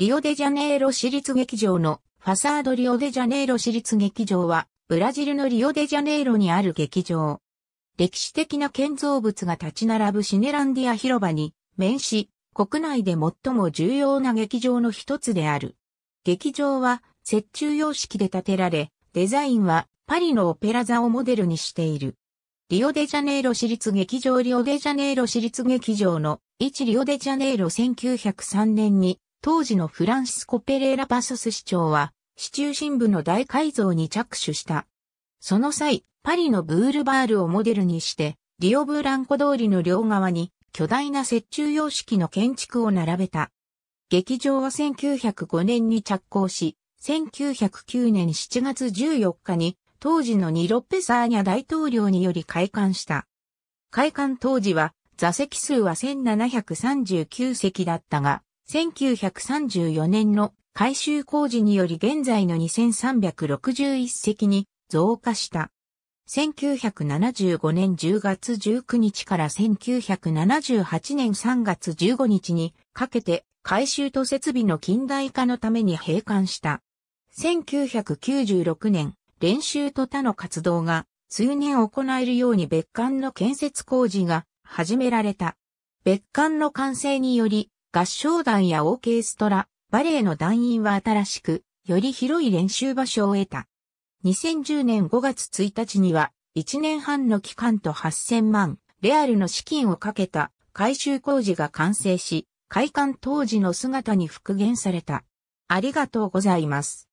リオデジャネイロ市立劇場のファサードリオデジャネイロ市立劇場は、ブラジルのリオデジャネイロにある劇場。歴史的な建造物が立ち並ぶシネランディア広場に面し、国内で最も重要な劇場の一つである。劇場は折衷様式で建てられ、デザインはパリのオペラ座をモデルにしている。リオデジャネイロ市立劇場リオデジャネイロ市立劇場の1リオデジャネイロ1903年に当時のフランシスコ・ペレーラ・パソス市長は、市中心部の大改造に着手した。その際、パリのブールバールをモデルにして、リオブランコ通りの両側に巨大な雪中様式の建築を並べた。劇場は1905年に着工し、1909年7月14日に当時のニロッペサーニャ大統領により開館した。開館当時は座席数は1739席だったが、1934年の改修工事により現在の2361席に増加した。1975年10月19日から1978年3月15日にかけて改修と設備の近代化のために閉館した。1996年、練習と他の活動が通年行えるように別館の建設工事が始められた。別館の完成により合唱団やオーケストラ、バレエの団員は新しく、より広い練習場所を得た。2010年5月1日には、1年半の期間と8000万、レアルの資金をかけた改修工事が完成し、開館当時の姿に復元された。ありがとうございます。